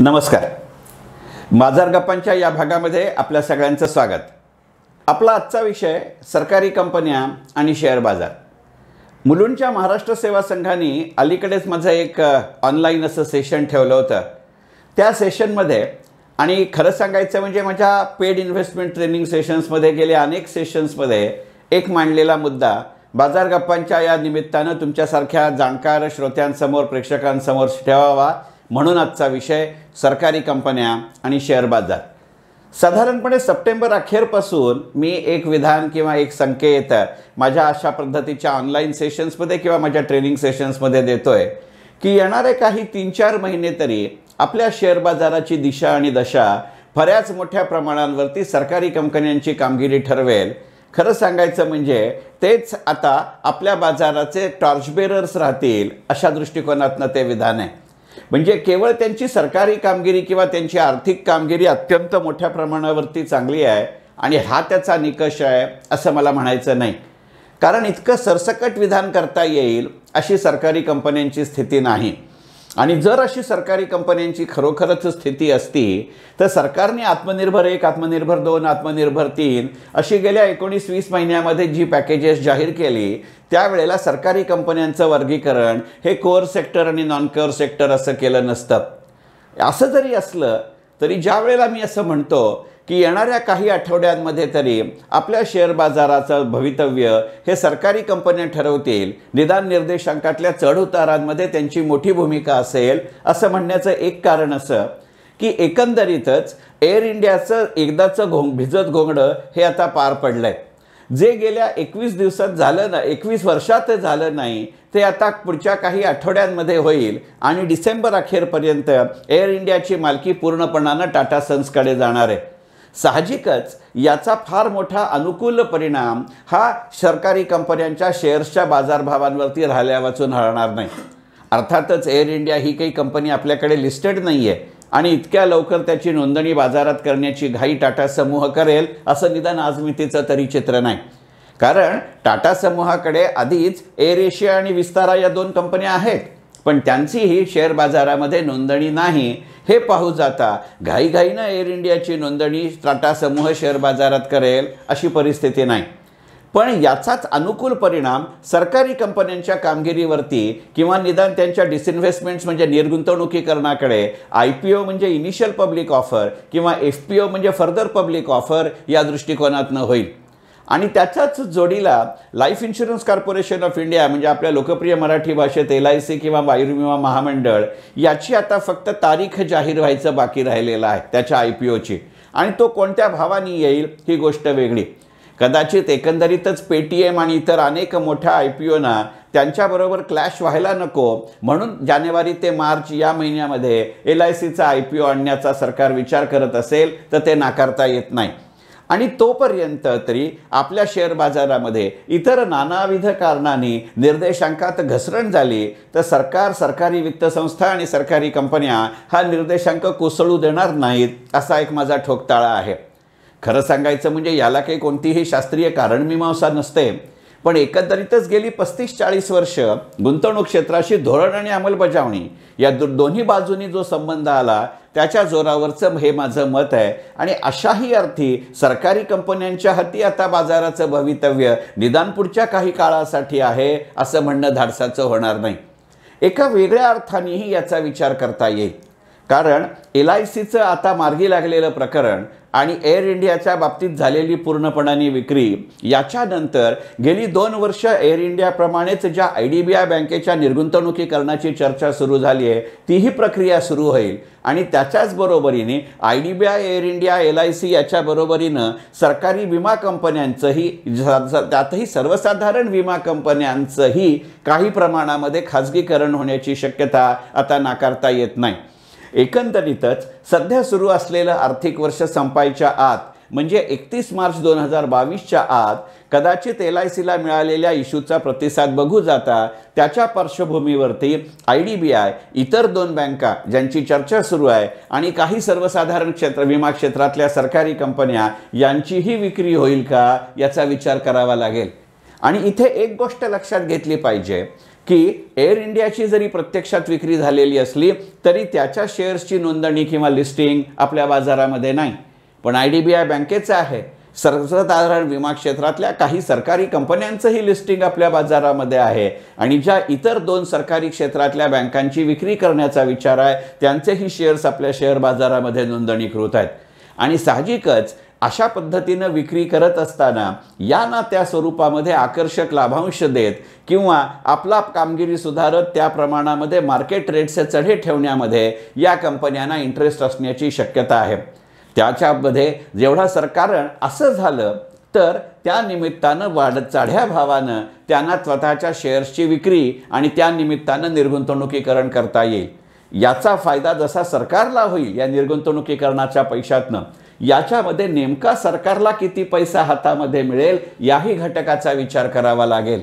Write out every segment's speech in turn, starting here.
नमस्कार बाजार गप्पांच्या या भागामध्ये आपल्या सगळ्यांचं स्वागत आपला आजचा विषय सरकारी कंपन्या आणि शेअर बाजार मुलूंच्या महाराष्ट्र सेवा संघाने अलीकडेच माझं एक ऑनलाईन असं सेशन ठेवलं होतं त्या सेशनमध्ये आणि खरं सांगायचं म्हणजे माझ्या पेड इन्व्हेस्टमेंट ट्रेनिंग सेशन्समध्ये गेल्या अनेक सेशन्समध्ये एक मांडलेला मुद्दा बाजार गप्पांच्या या निमित्तानं तुमच्यासारख्या जाणकार श्रोत्यांसमोर प्रेक्षकांसमोर ठेवावा म्हणून आजचा विषय सरकारी कंपन्या आणि शेअर बाजार साधारणपणे सप्टेंबर अखेरपासून मी एक विधान किंवा एक संकेत माझ्या अशा पद्धतीच्या ऑनलाईन सेशन्समध्ये किंवा माझ्या ट्रेनिंग सेशन्समध्ये देतो आहे की येणारे काही तीन चार महिने तरी आपल्या शेअर बाजाराची दिशा आणि दशा बऱ्याच मोठ्या प्रमाणांवरती सरकारी कंपन्यांची कामगिरी ठरवेल खरं सांगायचं म्हणजे तेच आता आपल्या बाजाराचे टॉर्चबेरर्स राहतील अशा दृष्टिकोनातनं ते विधान आहे म्हणजे केवळ त्यांची सरकारी कामगिरी किंवा त्यांची आर्थिक कामगिरी अत्यंत मोठ्या प्रमाणावरती चांगली आहे आणि हा त्याचा निकष आहे असं मला म्हणायचं नाही कारण इतकं सरसकट विधान करता येईल अशी सरकारी कंपन्यांची स्थिती नाही आणि जर अशी सरकारी कंपन्यांची खरोखरच स्थिती असती तर सरकारने आत्मनिर्भर एक आत्मनिर्भर दोन आत्मनिर्भर तीन अशी गेल्या एकोणीस वीस महिन्यामध्ये जी पॅकेजेस जाहीर केली त्यावेळेला सरकारी कंपन्यांचं वर्गीकरण हे कोअर सेक्टर आणि नॉन कोअर सेक्टर असं केलं नसतं असं जरी असलं तरी ज्या वेळेला मी असं म्हणतो की येणाऱ्या काही आठवड्यांमध्ये तरी आपल्या शेअर बाजाराचं भवितव्य हे सरकारी कंपन्या ठरवतील निदान निर्देशांकातल्या चढउतारांमध्ये त्यांची मोठी भूमिका असेल असं म्हणण्याचं एक कारण असं की एकंदरीतच एअर इंडियाचं एकदाचं घोंग भिजत घोंगडं हे आता पार पडलं आहे जे गेल्या एकवीस दिवसात झालं ना एकवीस वर्षात झालं नाही ते आता पुढच्या काही आठवड्यांमध्ये होईल आणि डिसेंबर अखेरपर्यंत एअर इंडियाची मालकी पूर्णपणानं टाटा सन्सकडे जाणार आहे साहजिकच याचा फार मोठा अनुकूल परिणाम हा सरकारी कंपन्यांच्या शेअर्सच्या बाजारभावांवरती राहिल्या वाचून राहणार नाही अर्थातच एअर इंडिया ही काही कंपनी आपल्याकडे लिस्टेड नाही आहे आणि इतक्या लवकर त्याची नोंदणी बाजारात करण्याची घाई टाटा समूह करेल असं निदान आज तरी चित्र नाही कारण टाटा समूहाकडे आधीच एअर एशिया आणि विस्तारा या दोन कंपन्या आहेत पण त्यांचीही शेअर बाजारामध्ये नोंदणी नाही हे पाहू जाता घाईघाईनं एअर इंडियाची नोंदणी टाटा समूह शेअर बाजारात करेल अशी परिस्थिती नाही पण याचाच अनुकूल परिणाम सरकारी कंपन्यांच्या कामगिरीवरती किंवा निदान त्यांच्या डिसइन्व्हेस्टमेंट्स म्हणजे निर्गुंतवणुकीकरणाकडे आय पी ओ म्हणजे इनिशियल पब्लिक ऑफर किंवा एफ पी ओ म्हणजे फर्दर पब्लिक ऑफर या दृष्टिकोनातनं होईल आणि त्याच्याच जोडीला Life Insurance Corporation of India म्हणजे आपल्या लोकप्रिय मराठी भाषेत एल आय सी किंवा वायुर्विमा महामंडळ याची आता फक्त तारीख जाहीर व्हायचं बाकी राहिलेलं आहे त्याच्या आय पी ओची आणि तो कोणत्या भावाने येईल ही गोष्ट वेगळी कदाचित एकंदरीतच पेटीएम आणि इतर अनेक मोठ्या आय पी ओना त्यांच्याबरोबर क्लॅश व्हायला नको म्हणून जानेवारी ते मार्च या महिन्यामध्ये एल आय सीचा आय पी ओ आणण्याचा सरकार विचार करत असेल तर ते नाकारता येत नाही आणि तोपर्यंत तरी आपल्या शेअर बाजारामध्ये इतर नानाविध कारणांनी निर्देशांकात घसरण झाली तर सरकार सरकारी वित्त संस्था आणि सरकारी कंपन्या हा निर्देशांक कोसळू देणार नाहीत असा एक माझा ठोकताळा आहे खरं सांगायचं म्हणजे याला काही कोणतीही शास्त्रीय कारणमीमांसा नसते पण एकंदरीतच गेली पस्तीस चाळीस वर्ष गुंतवणूक क्षेत्राशी धोरण आणि अंमलबजावणी या दोन्ही बाजूनी जो संबंध आला त्याच्या जोरावरचं हे माझं मत आहे आणि अशाही अर्थी सरकारी कंपन्यांच्या हाती आता बाजाराचं भवितव्य निदान पुढच्या काही काळासाठी आहे असं म्हणणं धाडसाचं होणार नाही एका वेगळ्या अर्थानेही याचा विचार करता येईल कारण एल आय सीचं आता मार्गी लागलेलं प्रकरण आणि एअर इंडियाच्या बाबतीत झालेली पूर्णपणाने विक्री याच्यानंतर गेली दोन वर्ष एअर इंडियाप्रमाणेच ज्या आय डी बी आय बँकेच्या निर्गुंतवणुकीकरणाची चर्चा सुरू झाली आहे तीही प्रक्रिया सुरू होईल आणि त्याच्याच बरोबरीने I D B I Air India L I C याच्या बरोबरीनं सरकारी विमा कंपन्यांचंही त्यातही सर्वसाधारण विमा कंपन्यांचंही काही प्रमाणामध्ये खाजगीकरण होण्याची शक्यता आता नाकारता येत नाही एकंदरीतच सध्या सुरू असलेलं आर्थिक वर्ष संपायच्या आत म्हणजे एकतीस मार्च दोन हजार बावीसच्या आत कदाचित एल आय सीला मिळालेल्या इश्यूचा प्रतिसाद बघू जाता त्याच्या पार्श्वभूमीवरती आय डी बी आय इतर दोन बँका ज्यांची चर्चा सुरू आहे आणि काही सर्वसाधारण क्षेत्र विमा क्षेत्रातल्या सरकारी कंपन्या यांचीही विक्री होईल का याचा विचार करावा लागेल आणि इथे एक गोष्ट लक्षात घेतली पाहिजे की एअर इंडियाची जरी प्रत्यक्षात विक्री झालेली असली तरी त्याच्या शेअर्सची नोंदणी किंवा लिस्टिंग आपल्या बाजारामध्ये नाही पण आय डी बी आय बँकेचं आहे सर्वसाधारण विमा क्षेत्रातल्या काही सरकारी कंपन्यांचंही लिस्टिंग आपल्या बाजारामध्ये आहे आणि ज्या इतर दोन सरकारी क्षेत्रातल्या बँकांची विक्री करण्याचा विचार आहे त्यांचेही शेअर्स आपल्या शेअर बाजारामध्ये नोंदणीकृत आहेत आणि साहजिकच अशा पद्धतीनं विक्री करत असताना यांना त्या स्वरूपामध्ये आकर्षक लाभांश देत किंवा आपला कामगिरी सुधारत त्या प्रमाणामध्ये मार्केट रेट्स चढे ठेवण्यामध्ये या कंपन्यांना इंटरेस्ट असण्याची शक्यता आहे त्याच्यामध्ये जेवढा सरकार असं झालं तर त्या निमित्तानं वाढ चढ्या भावानं त्यांना स्वतःच्या शेअर्सची विक्री आणि त्या निमित्तानं निर्गुंतवणुकीकरण करता येईल याचा फायदा जसा सरकारला होईल या निर्गुंतवणुकीकरणाच्या पैशातनं याच्यामध्ये नेमका सरकारला किती पैसा हातामध्ये मिळेल याही घटकाचा विचार करावा लागेल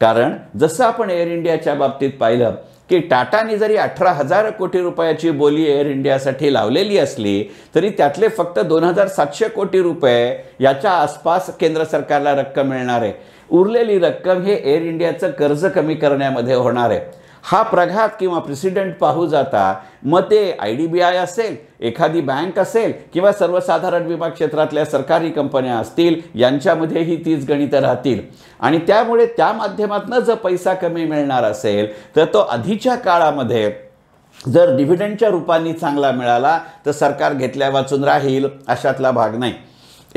कारण जसं आपण एअर इंडियाच्या बाबतीत पाहिलं की टाटाने जरी अठरा हजार कोटी रुपयाची बोली एअर इंडियासाठी लावलेली असली तरी त्यातले फक्त दोन हजार सातशे कोटी रुपये याच्या आसपास केंद्र सरकारला रक्कम मिळणार आहे उरलेली रक्कम हे एअर इंडियाचं कर्ज कमी करण्यामध्ये होणार आहे हा प्रघात किंवा प्रेसिडेंट पाहू जाता मग ते आय डी बी आय असेल एखादी बँक असेल किंवा सर्वसाधारण विमा क्षेत्रातल्या सरकारी कंपन्या असतील यांच्यामध्येही तीच गणितं राहतील आणि त्यामुळे त्या माध्यमातून जर पैसा कमी मिळणार असेल तर तो आधीच्या काळामध्ये जर डिव्हिडंडच्या रूपाने चांगला मिळाला तर सरकार घेतल्या वाचून राहील अशातला भाग नाही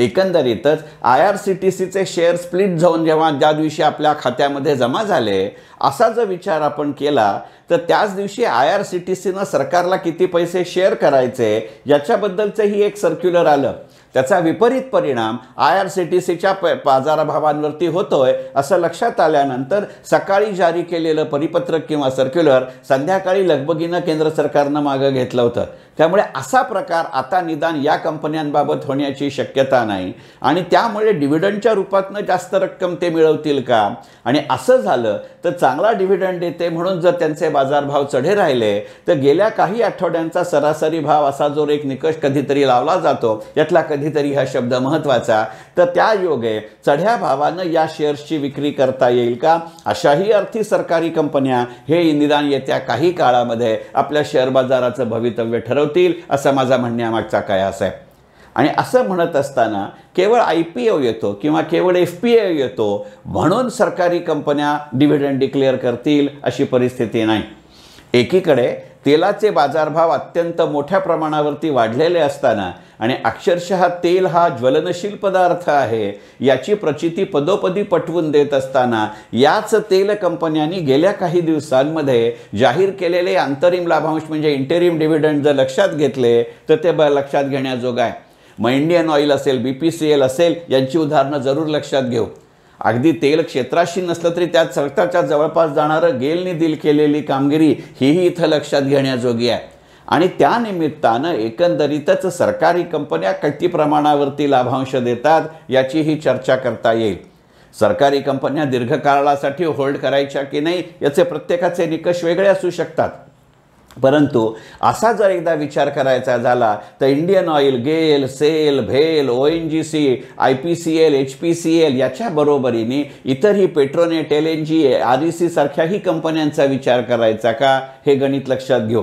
एकंदरीतच आय आर सी टी सीचे शेअर स्प्लिट जाऊन जेव्हा ज्या दिवशी आपल्या खात्यामध्ये जमा झाले असा जर विचार आपण केला तर त्याच दिवशी आय आर सी टी सीनं सरकारला किती पैसे शेअर करायचे याच्याबद्दलचंही एक सर्क्युलर आलं त्याचा विपरीत परिणाम आय आर सी टी सीच्या प बाजारभावांवरती होतोय असं लक्षात आल्यानंतर सकाळी जारी केलेलं परिपत्रक किंवा सर्क्युलर संध्याकाळी लगबगीनं केंद्र सरकारनं मागं घेतलं होतं त्यामुळे असा प्रकार आता निदान या कंपन्यांबाबत होण्याची शक्यता नाही आणि त्यामुळे डिव्हिडंडच्या रूपातनं जास्त रक्कम ते मिळवतील का आणि असं झालं तर चांगला डिव्हिडंड येते म्हणून जर त्यांचे बाजारभाव चढे राहिले तर गेल्या काही आठवड्यांचा सरासरी भाव असा जो एक निकष कधीतरी लावला जातो यातला कधीतरी हा शब्द महत्त्वाचा तर त्या योगे चढ्या भावानं या शेअर्सची विक्री करता येईल का अशाही अर्थी सरकारी कंपन्या हे निदान येत्या काही काळामध्ये आपल्या शेअर बाजाराचं भवितव्य ठरव मिळवतील असं माझा म्हणण्यामागचा काय असं आहे आणि असं म्हणत असताना केवळ आय पी एव येतो किंवा केवळ एफ पी येतो म्हणून सरकारी कंपन्या डिव्हिडंड डिक्लेअर करतील अशी परिस्थिती नाही एकीकडे तेलाचे बाजारभाव अत्यंत मोठ्या प्रमाणावरती वाढलेले असताना आणि अक्षरशः तेल हा ज्वलनशील पदार्थ आहे याची प्रचिती पदोपदी पटवून देत असताना याच तेल कंपन्यांनी गेल्या काही दिवसांमध्ये जाहीर केलेले अंतरिम लाभांश म्हणजे इंटेरिम डिव्हिडंड जर लक्षात घेतले तर ते लक्षात घेण्याजोगाय आहे मग इंडियन ऑइल असेल बी पी सी एल असेल यांची उदाहरणं जरूर लक्षात घेऊ अगदी तेल क्षेत्राशी नसलं तरी त्या चळताच्या जवळपास जाणारं गेलने दिल केलेली कामगिरी हीही इथं लक्षात घेण्याजोगी आहे आणि त्या एकंदरीतच सरकारी कंपन्या किती प्रमाणावरती लाभांश देतात याचीही चर्चा करता येईल सरकारी कंपन्या दीर्घकाळासाठी होल्ड करायच्या की नाही याचे प्रत्येकाचे निकष वेगळे असू शकतात परंतु असा जर एकदा विचार करायचा झाला तर इंडियन ऑइल गेल सेल भेल O N G C I P C L H P C L याच्या बरोबरीने इतरही Petronet L N G R E C सारख्याही कंपन्यांचा विचार करायचा का हे गणित लक्षात घेऊ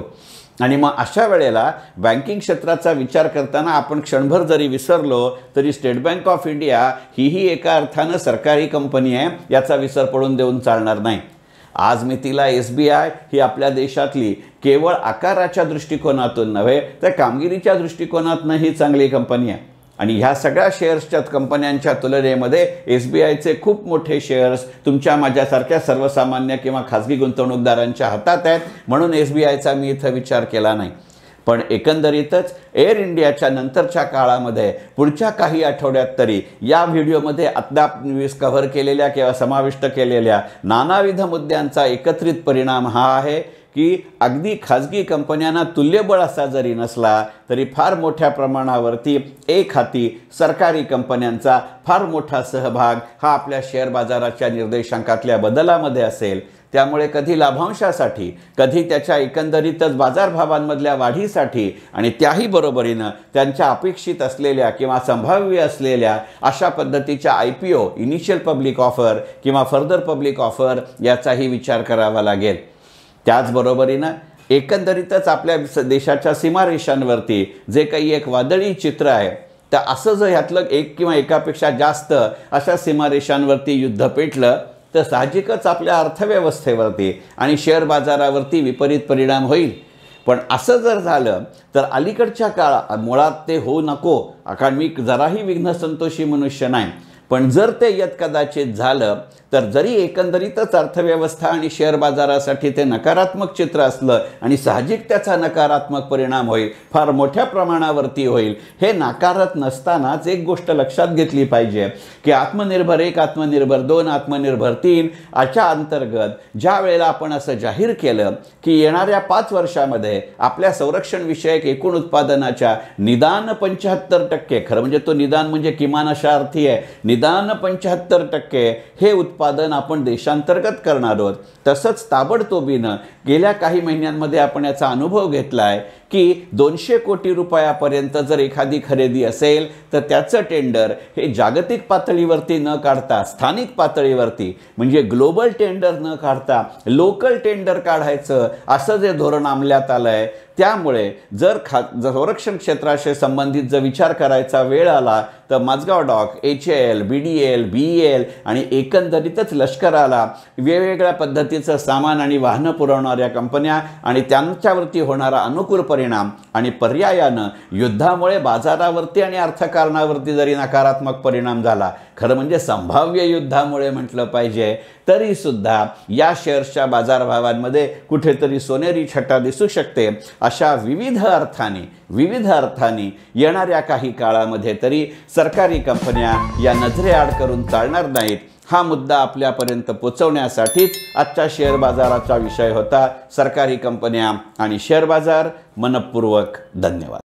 आणि मग अशा वेळेला बँकिंग क्षेत्राचा विचार करताना आपण क्षणभर जरी विसरलो तरी स्टेट बँक ऑफ इंडिया हीही एका अर्थानं सरकारी कंपनी आहे याचा विसर पडून देऊन चालणार नाही आज मी तिला एस बी आय ही आपल्या देशातली केवळ आकाराच्या दृष्टिकोनातून नव्हे तर कामगिरीच्या दृष्टिकोनातनं ही चांगली कंपनी आहे आणि ह्या सगळ्या शेअर्सच्या कंपन्यांच्या तुलनेमध्ये एस बी आयचे खूप मोठे शेअर्स तुमच्या माझ्यासारख्या सर्वसामान्य किंवा खाजगी गुंतवणूकदारांच्या हातात आहेत म्हणून एस बी आयचा मी इथं विचार केला नाही पण एकंदरीतच एअर इंडियाच्या नंतरच्या काळामध्ये पुढच्या काही आठवड्यात तरी या व्हिडिओमध्ये अद्याप कव्हर केलेल्या किंवा समाविष्ट केलेल्या नानाविध मुद्द्यांचा एकत्रित परिणाम हा आहे की अगदी खाजगी कंपन्यांना तुल्यबळ असा जरी नसला तरी फार मोठ्या प्रमाणावरती एक हाती सरकारी कंपन्यांचा फार मोठा सहभाग हा आपल्या शेअर बाजाराच्या निर्देशांकातल्या बदलामध्ये असेल त्यामुळे कधी लाभांशासाठी कधी त्याच्या एकंदरीतच बाजारभावांमधल्या वाढीसाठी आणि त्याही बरोबरीनं त्यांच्या अपेक्षित असलेल्या किंवा संभाव्य असलेल्या अशा पद्धतीच्या I P O initial public offer किंवा फर्दर पब्लिक ऑफर याचाही विचार करावा लागेल त्याचबरोबरीनं एकंदरीतच आपल्या देशाच्या सीमारेषांवरती जे काही एक वादळी चित्र आहे तर असं जर ह्यातलं एक किंवा एकापेक्षा जास्त अशा सीमारेषांवरती युद्ध पेटलं तर साहजिकच आपल्या अर्थव्यवस्थेवरती आणि शेअर बाजारावरती विपरीत परिणाम होईल पण असं जर झालं तर अलीकडच्या काळात मुळात ते होऊ नको कारण जराही जराही विघ्नसंतोषी मनुष्य नाही पण जर ते यत कदाचित झालं तर जरी एकंदरीतच अर्थव्यवस्था आणि शेअर बाजारासाठी ते नकारात्मक चित्र असलं आणि साहजिक त्याचा नकारात्मक परिणाम होईल फार मोठ्या प्रमाणावरती होईल हे नाकारत नसतानाच एक गोष्ट लक्षात घेतली पाहिजे की आत्मनिर्भर एक आत्मनिर्भर दोन आत्मनिर्भर तीन अशा अंतर्गत ज्या वेळेला आपण असं जाहीर केलं की येणाऱ्या पाच वर्षामध्ये आपल्या संरक्षणविषयक एकूण उत्पादनाच्या निदान पंच्याहत्तर टक्के खरं म्हणजे तो निदान म्हणजे किमान अशा अर्थी आहे निदान पंच्याहत्तर टक्के हे उत्पादन आपण देशांतर्गत करणार आहोत तसंच ताबडतोबीनं गेल्या काही महिन्यांमध्ये आपण याचा अनुभव घेतला की दोनशे कोटी रुपयापर्यंत जर एखादी खरेदी असेल तर त्याचं टेंडर हे जागतिक पातळीवरती न काढता स्थानिक पातळीवरती म्हणजे ग्लोबल टेंडर न काढता लोकल टेंडर काढायचं असं जे धोरण अंमल्यात आलं आहे त्यामुळे जर खा संरक्षण क्षेत्राशी संबंधित जर विचार करायचा वेळ आला तर Mazagon dock H L B D L B L आणि एकंदरीतच लष्कराला वेगवेगळ्या पद्धतीचं सामान आणि वाहनं पुरवणाऱ्या कंपन्या आणि त्यांच्यावरती होणारा अनुकूल परिणाम परिणाम आणि पर्यायानं युद्धामुळे बाजारावरती आणि अर्थकारणावरती जरी नकारात्मक परिणाम झाला खरं म्हणजे संभाव्य युद्धामुळे म्हटलं पाहिजे तरीसुद्धा या शेअर्सच्या बाजारभावांमध्ये कुठेतरी सोनेरी छटा दिसू शकते अशा विविध अर्थाने विविध अर्थाने येणाऱ्या काही काळामध्ये तरी सरकारी कंपन्या या नजरेआड करून चालणार नाहीत हा मुद्दा आपल्यापर्यंत पोचवण्यासाठीच आजच्या शेअर बाजाराचा विषय होता सरकारी कंपन्या आणि शेअर बाजार मनपूर्वक धन्यवाद